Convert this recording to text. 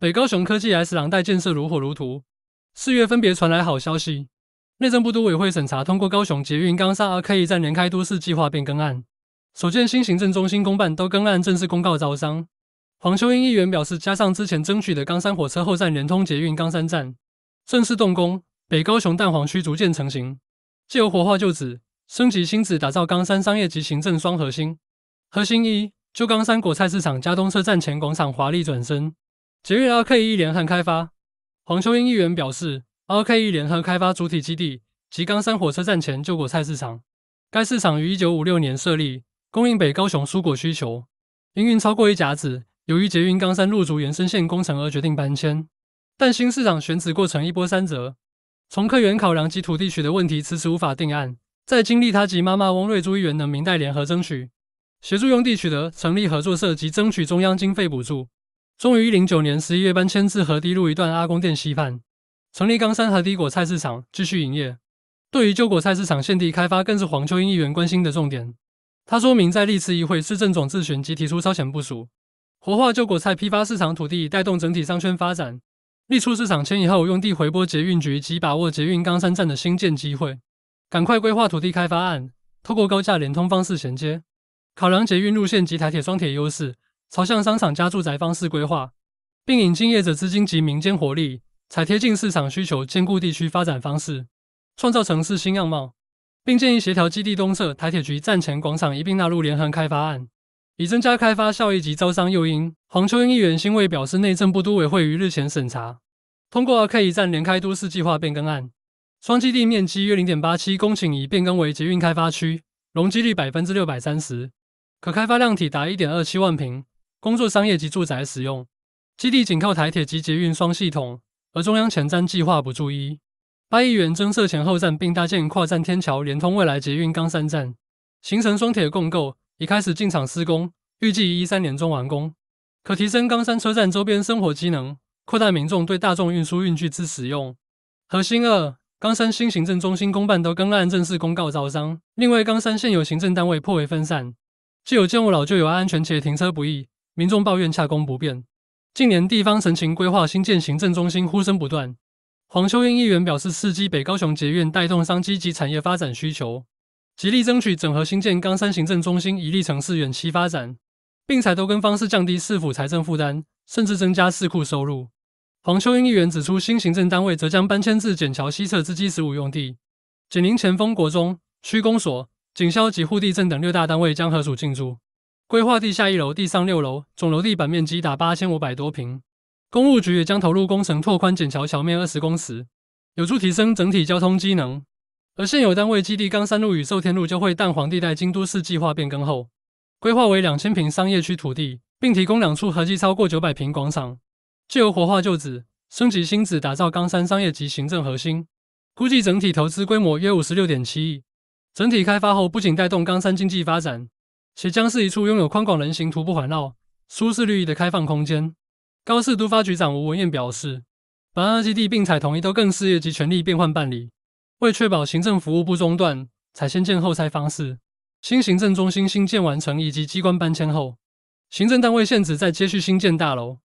北高雄科技 S 廊带建设如火如荼，四月分别传来好消息：内政部都委会审查通过高雄捷运冈山二 K 站连开都市计划变更案，首建新行政中心公办都更案正式公告招商。黄秋英议员表示，加上之前争取的冈山火车后站连通捷运冈山站正式动工，北高雄淡黄区逐渐成型，借由活化旧址、升级新址，打造冈山商业及行政双核心。核心一旧冈山果菜市场、加东车站前广场华丽转身。捷运 r K e 联合开发，黄秋英议员表示，r K e 联合开发主体基地及冈山火车站前旧果菜市场，该市场于一九五六年设立，供应北高雄蔬果需求，营运超过一甲子。由于捷运冈山入竹延伸线工程而决定搬迁，但新市场选址过程一波三折，从客源考量及土地取得问题迟迟无法定案。在经历他及妈妈翁瑞珠议员的明代联合争取，协助用地取得、成立合作社及争取中央经费补助。终于，一零九年十一月搬迁至河堤路一段阿公店溪畔，成立冈山河堤果菜市场，继续营业。对于旧果菜市场现地开发，更是黄秋英议员关心的重点。他说明，在历次议会市政总咨询及提出超前部署，活化旧果菜批发市场土地，带动整体商圈发展。立促市场迁移后，用地回拨捷运局，及把握捷运冈山站的新建机会，赶快规划土地开发案，透过高价联通方式衔接，考量捷运路线及台铁双铁优势。朝向商场加住宅方式规划，并引进业者资金及民间活力，采贴近市场需求、兼顾地区发展方式，创造城市新样貌，并建议协调基地东侧台铁局站前广场一并纳入联合开发案，以增加开发效益及招商诱因。黄秋英议员欣慰表示，内政部都委会于日前审查通过二 k 一站连开都市计划变更案，双基地面积约零点八七公顷，已变更为捷运开发区，容积率百分之六百三十，可开发量体达一点二七万平，工作、商业及住宅使用，基地仅靠台铁及捷运双系统，而中央前瞻计划不注意。八亿元增设前后站，并搭建跨站天桥，连通未来捷运冈山站，形成双铁共构，已开始进场施工，预计一三年中完工，可提升冈山车站周边生活机能，扩大民众对大众运输运具之使用。核心二，冈山新行政中心公办都更案正式公告招商，另外冈山现有行政单位颇为分散，既有建物老旧，有安全且停车不易。民众抱怨洽公不便，近年地方神情规划新建行政中心呼声不断。黄秋英议员表示，伺机北高雄捷运带动商机及产业发展需求，极力争取整合新建冈山行政中心，以力城市远期发展，并采多跟方式降低市府财政负担，甚至增加市库收入。黄秋英议员指出，新行政单位则将搬迁至简桥西侧之基十五用地，紧邻前锋国中、区公所、警消及护地镇等六大单位将合署进驻。规划地下一楼、地上六楼，总楼地板面积达八千五百多平。公务局也将投入工程，拓宽简桥桥面二十公尺，有助提升整体交通机能。而现有单位基地冈山路与寿天路交会淡黄地带，京都市计划变更后，规划为两千平商业区土地，并提供两处合计超过九百平广场，借由活化旧址、升级新址，打造冈山商业及行政核心。估计整体投资规模约五十六点七亿。整体开发后，不仅带动冈山经济发展。且将是一处拥有宽广人行、徒步环绕、舒适绿意的开放空间。高市都发局长吴文燕表示，本案基地并采同一都更事业及权力变换办理，为确保行政服务不中断，采先建后拆方式。新行政中心新建完成以及机关搬迁后，行政单位现址在接续新建大楼。